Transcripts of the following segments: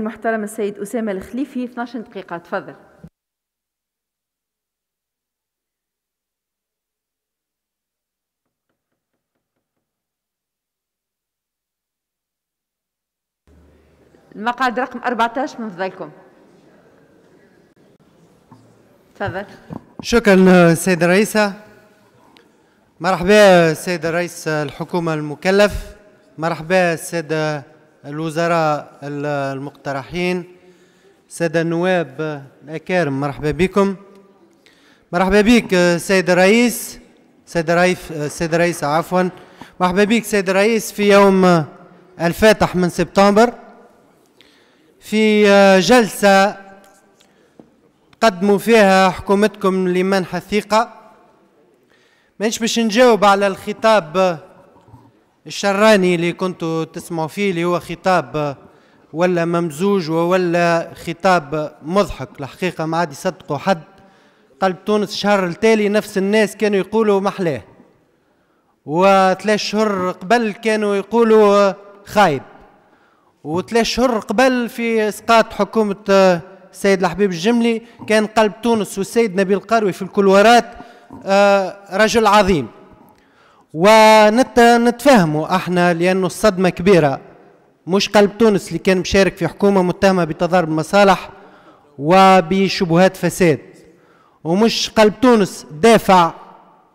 المحترم السيد أسامة الخليفي 12 دقيقة تفضل المقعد رقم 14 من فضلكم تفضل شكرا السيدة الرئيسة مرحبا سيد رئيس الحكومة المكلف مرحبا سيد الوزراء المقترحين سادة النواب الأكارم مرحبا بكم مرحبا بك آه، سيد الرئيس سيد الرئيس آه، سيد الرئيس عفوا مرحبا بك سيد الرئيس في يوم آه، الفاتح من سبتمبر في جلسة قدموا فيها حكومتكم لمنح الثقة مانيش باش نجاوب على الخطاب الشراني اللي كنتوا تسمعوا فيه اللي هو خطاب ولا ممزوج ولا خطاب مضحك الحقيقة ما عاد يصدقوا حد قلب تونس الشهر التالي نفس الناس كانوا يقولوا محلاه وثلاث شهور قبل كانوا يقولوا خايب وثلاث شهور قبل في اسقاط حكومة السيد آه، الحبيب الجملي كان قلب تونس والسيد نبيل القروي في الكلورات آه، رجل عظيم ونتفهموا احنا لانه الصدمه كبيره مش قلب تونس اللي كان مشارك في حكومه متهمه بتضارب مصالح وبشبهات فساد ومش قلب تونس دافع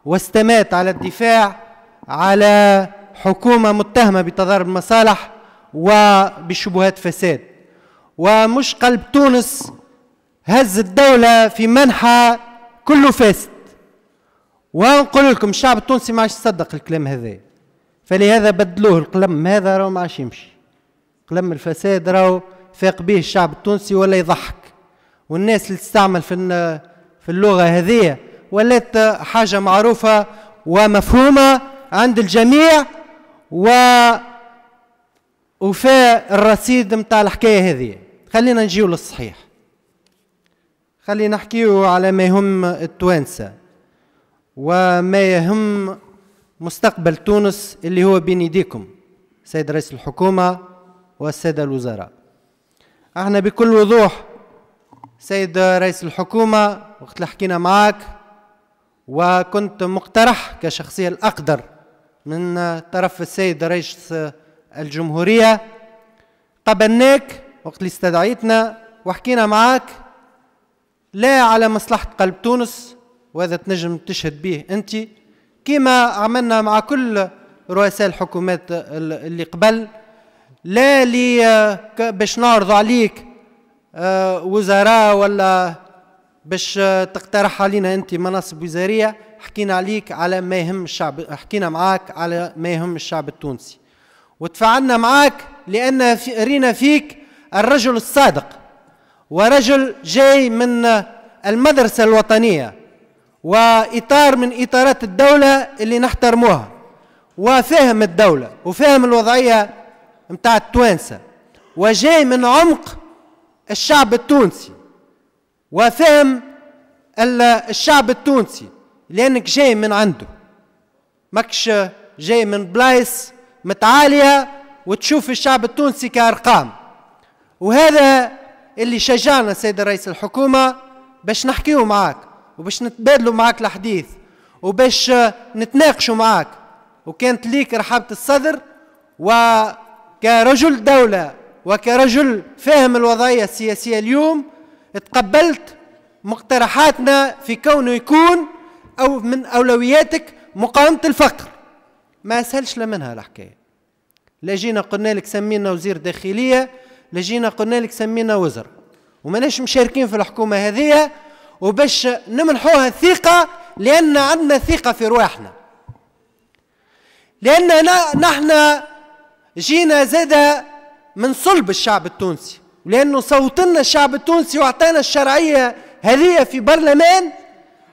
واستمات على الدفاع على حكومه متهمه بتضارب مصالح وبشبهات فساد ومش قلب تونس هز الدوله في منحى كله فاسد ونقول لكم الشعب التونسي ما عادش يصدق الكلام هذا فلهذا بدلوه القلم هذا راهو ما عادش يمشي قلم الفساد راهو فاق به الشعب التونسي ولا يضحك والناس اللي تستعمل في في اللغه هذه ولات حاجه معروفه ومفهومه عند الجميع و وفاء الرصيد نتاع الحكايه هذه خلينا نجيو للصحيح خلينا نحكيو على ما يهم التوانسه وما يهم مستقبل تونس اللي هو بين يديكم سيد رئيس الحكومة والسادة الوزراء احنا بكل وضوح سيد رئيس الحكومة وقت اللي حكينا معاك وكنت مقترح كشخصية الأقدر من طرف السيد رئيس الجمهورية قبلناك وقت اللي استدعيتنا وحكينا معاك لا على مصلحة قلب تونس وهذا تنجم تشهد به انت كما عملنا مع كل رؤساء الحكومات اللي قبل لا لي باش نعرض عليك آه، وزراء ولا باش تقترح علينا انت مناصب وزاريه حكينا عليك على ما يهم الشعب حكينا معاك على ما يهم الشعب التونسي وتفاعلنا معاك لان في رينا فيك الرجل الصادق ورجل جاي من المدرسه الوطنيه واطار من اطارات الدوله اللي نحترموها وفاهم الدوله وفاهم الوضعيه نتاع التوانسه وجاي من عمق الشعب التونسي وفاهم الشعب التونسي لانك جاي من عنده ماكش جاي من بلايص متعاليه وتشوف الشعب التونسي كارقام وهذا اللي شجعنا سيد رئيس الحكومه باش نحكيه معاك وباش نتبادلوا معك الحديث وباش آه، نتناقشوا معك وكانت ليك رحابة الصدر وكرجل دولة وكرجل فاهم الوضعية السياسية اليوم تقبلت مقترحاتنا في كونه يكون أو من أولوياتك مقاومة الفقر ما أسهلش لمنها الحكاية لا جينا قلنا لك سمينا وزير داخلية لا جينا قلنا لك سمينا وزراء وماناش مشاركين في الحكومة هذه وباش نمنحوها الثقة لأن عندنا ثقة في رواحنا لأننا نحن جينا زادة من صلب الشعب التونسي لأنه صوتنا الشعب التونسي وأعطانا الشرعية هذه في برلمان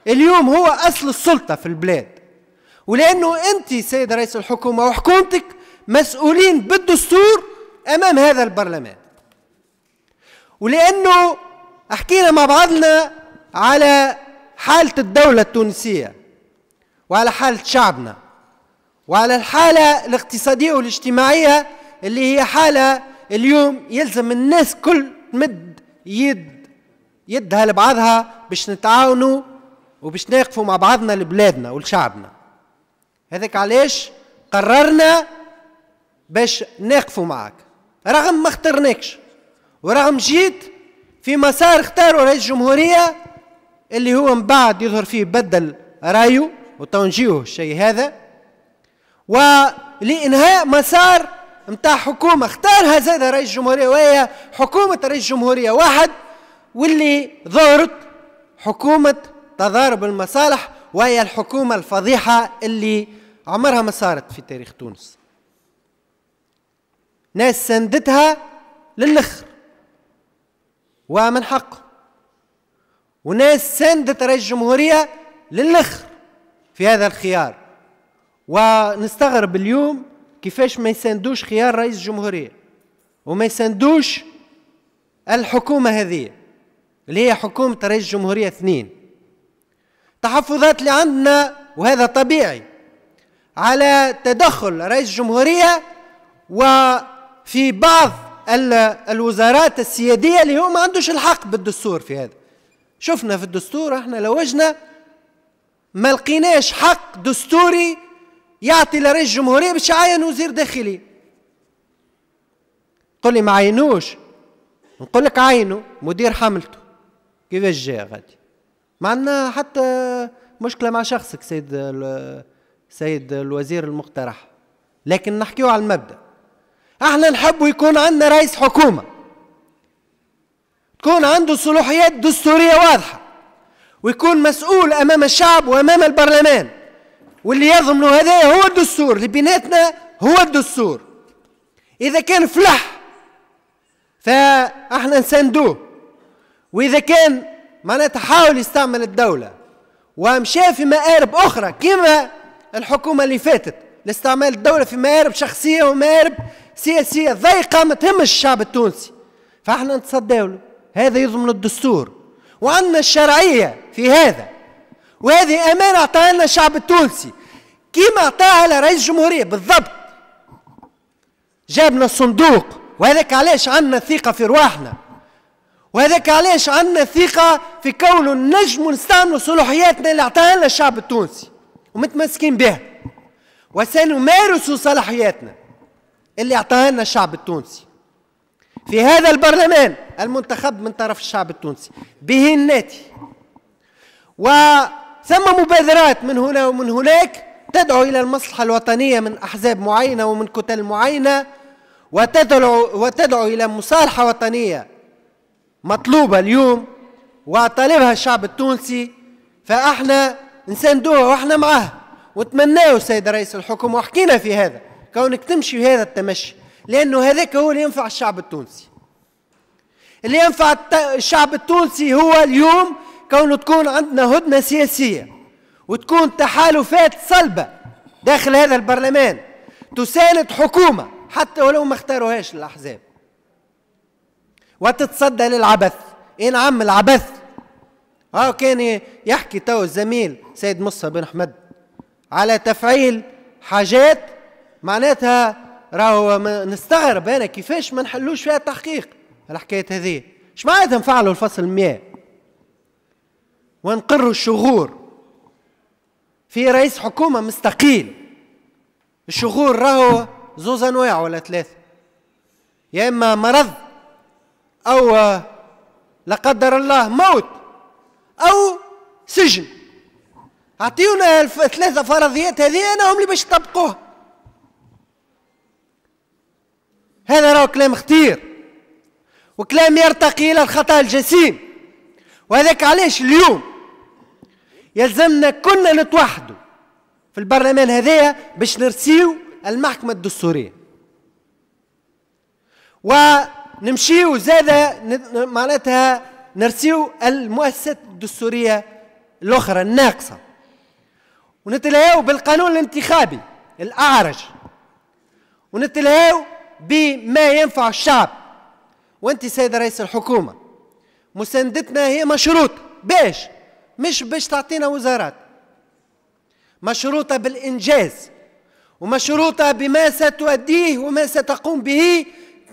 اليوم هو أصل السلطة في البلاد ولأنه أنت سيد رئيس الحكومة وحكومتك مسؤولين بالدستور أمام هذا البرلمان ولأنه حكينا مع بعضنا على حالة الدولة التونسية وعلى حالة شعبنا وعلى الحالة الاقتصادية والاجتماعية اللي هي حالة اليوم يلزم الناس كل تمد يد يدها لبعضها باش نتعاونوا وباش نقفوا مع بعضنا لبلادنا ولشعبنا هذاك علاش قررنا باش نقفوا معك رغم ما اخترناكش ورغم جيت في مسار اختاره رئيس الجمهوريه اللي هو من بعد يظهر فيه بدل رايه وتوجيهه الشيء هذا ولإنهاء مسار نتاع حكومة اختارها زاد رئيس الجمهورية وهي حكومة رئيس الجمهورية واحد واللي ظهرت حكومة تضارب المصالح وهي الحكومة الفضيحة اللي عمرها ما صارت في تاريخ تونس ناس سندتها للأخر ومن حقه وناس ساندت رئيس الجمهورية للآخر في هذا الخيار ونستغرب اليوم كيفاش ما يساندوش خيار رئيس الجمهورية وما يساندوش الحكومة هذه اللي هي حكومة رئيس الجمهورية اثنين تحفظات اللي عندنا وهذا طبيعي على تدخل رئيس الجمهورية وفي بعض الوزارات السيادية اللي هو ما عندوش الحق بالدستور في هذا شفنا في الدستور احنا لوجنا ما لقيناش حق دستوري يعطي لرئيس الجمهوريه باش يعين وزير داخلي تقول لي ما عينوش نقول لك عينوا مدير حملته كيفاش جاء غادي ما عندنا حتى مشكله مع شخصك سيد سيد الوزير المقترح لكن نحكيو على المبدا احنا نحبوا يكون عندنا رئيس حكومه يكون عنده صلاحيات دستورية واضحة ويكون مسؤول أمام الشعب وأمام البرلمان واللي يضمن هذا هو الدستور لبناتنا هو الدستور إذا كان فلح فاحنا نساندوه وإذا كان معناتها حاول يستعمل الدولة ومشى في مآرب أخرى كما الحكومة اللي فاتت لاستعمال الدولة في مآرب شخصية ومآرب سياسية ضيقة ما تهمش الشعب التونسي فاحنا نتصداو له هذا يضمن الدستور وعندنا الشرعية في هذا وهذه أمانة أعطاها لنا الشعب التونسي كما أعطاها لرئيس الجمهورية بالضبط جابنا الصندوق وهذاك علاش عندنا ثقة في رواحنا وهذاك علاش عندنا ثقة في كونه نجم نستعملوا صلاحياتنا اللي أعطاها لنا الشعب التونسي ومتمسكين بها وسنمارس صلاحياتنا اللي أعطاها لنا الشعب التونسي في هذا البرلمان المنتخب من طرف الشعب التونسي به الناتي وثم مبادرات من هنا ومن هناك تدعو إلى المصلحة الوطنية من أحزاب معينة ومن كتل معينة وتدعو, وتدعو إلى مصالحة وطنية مطلوبة اليوم وطالبها الشعب التونسي فاحنا نساندوها واحنا معاه وتمناه السيد رئيس الحكومة وحكينا في هذا كونك تمشي في هذا التمشي لأنه هذاك هو اللي ينفع الشعب التونسي اللي ينفع الشعب التونسي هو اليوم كونه تكون عندنا هدنة سياسية وتكون تحالفات صلبة داخل هذا البرلمان تساند حكومة حتى ولو ما اختاروهاش الأحزاب وتتصدى للعبث اي نعم العبث ها كان يحكي تو الزميل سيد مصطفى بن احمد على تفعيل حاجات معناتها راهو نستغرب انا كيفاش ما نحلوش فيها التحقيق الحكايه هذه اش معناتها نفعلوا الفصل 100 ونقروا الشغور في رئيس حكومه مستقيل الشغور راهو زوز انواع ولا ثلاثه يا اما مرض او لا قدر الله موت او سجن اعطيونا الثلاثه فرضيات هذه انا هم اللي باش يطبقوها هذا راه كلام خطير وكلام يرتقي الى الخطا الجسيم وهذاك علاش اليوم يلزمنا كلنا نتوحدوا في البرلمان هذايا باش نرسيو المحكمه الدستوريه ونمشيو زاده معناتها نرسيو المؤسسات الدستوريه الاخرى الناقصه ونتلاهاو بالقانون الانتخابي الاعرج ونتلاهاو بما ينفع الشعب وانت سيد رئيس الحكومه مساندتنا هي مشروطه باش مش باش تعطينا وزارات مشروطه بالانجاز ومشروطه بما ستؤديه وما ستقوم به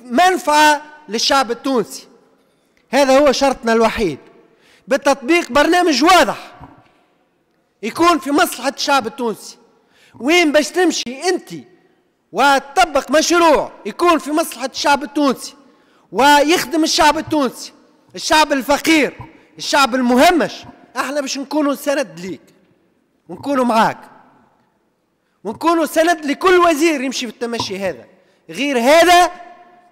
منفعه للشعب التونسي هذا هو شرطنا الوحيد بتطبيق برنامج واضح يكون في مصلحه الشعب التونسي وين باش تمشي انت وتطبق مشروع يكون في مصلحة الشعب التونسي ويخدم الشعب التونسي الشعب الفقير الشعب المهمش احنا باش نكونوا سند ليك ونكونوا معاك ونكونوا سند لكل وزير يمشي في التمشي هذا غير هذا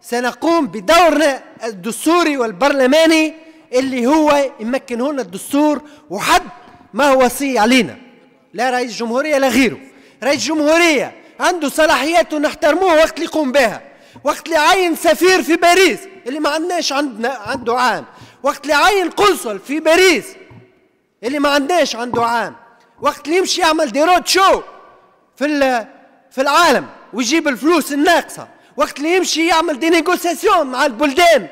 سنقوم بدورنا الدستوري والبرلماني اللي هو يمكنه لنا الدستور وحد ما هو وصي علينا لا رئيس جمهورية لا غيره رئيس جمهورية عنده صلاحيات ونحترموه وقت اللي يقوم بها وقت اللي عين سفير في باريس اللي ما عندناش عندنا عنده عام وقت اللي عين قنصل في باريس اللي ما عندناش عنده عام وقت اللي يمشي يعمل دي رود شو في في العالم ويجيب الفلوس الناقصه وقت اللي يمشي يعمل دي نيغوسياسيون مع البلدان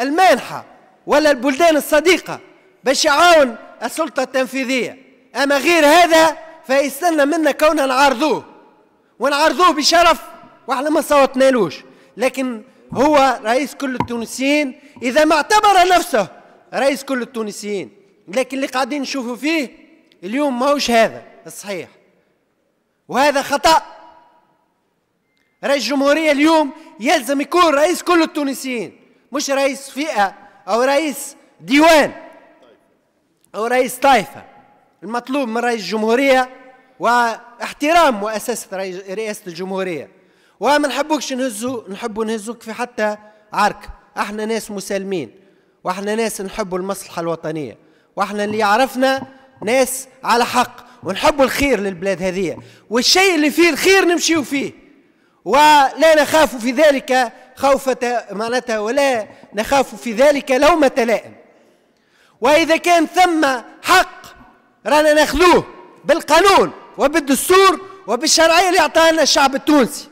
المانحه ولا البلدان الصديقه باش يعاون السلطه التنفيذيه اما غير هذا فيستنى منا كوننا نعارضوه ونعارضوه بشرف واحنا ما صوتنالوش لكن هو رئيس كل التونسيين اذا ما اعتبر نفسه رئيس كل التونسيين لكن اللي قاعدين نشوفوا فيه اليوم ماهوش هذا الصحيح وهذا خطأ رئيس الجمهورية اليوم يلزم يكون رئيس كل التونسيين مش رئيس فئة أو رئيس ديوان أو رئيس طائفة المطلوب من رئيس الجمهورية واحترام مؤسسة رئاسة الجمهورية وما نحبوكش نهزو نحبو نهزوك في حتى عركة احنا ناس مسالمين واحنا ناس نحبوا المصلحة الوطنية واحنا اللي عرفنا ناس على حق ونحبوا الخير للبلاد هذه والشيء اللي فيه الخير نمشيو فيه ولا نخاف في ذلك خوفة معناتها ولا نخاف في ذلك لومة لائم وإذا كان ثم حق رانا ناخذوه بالقانون وبالدستور وبالشرعيه اللي اعطاها الشعب التونسي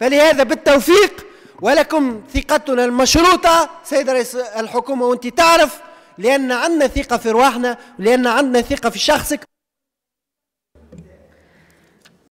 فلهذا بالتوفيق ولكم ثقتنا المشروطه سيد رئيس الحكومه وانت تعرف لان عندنا ثقه في رواحنا لان عندنا ثقه في شخصك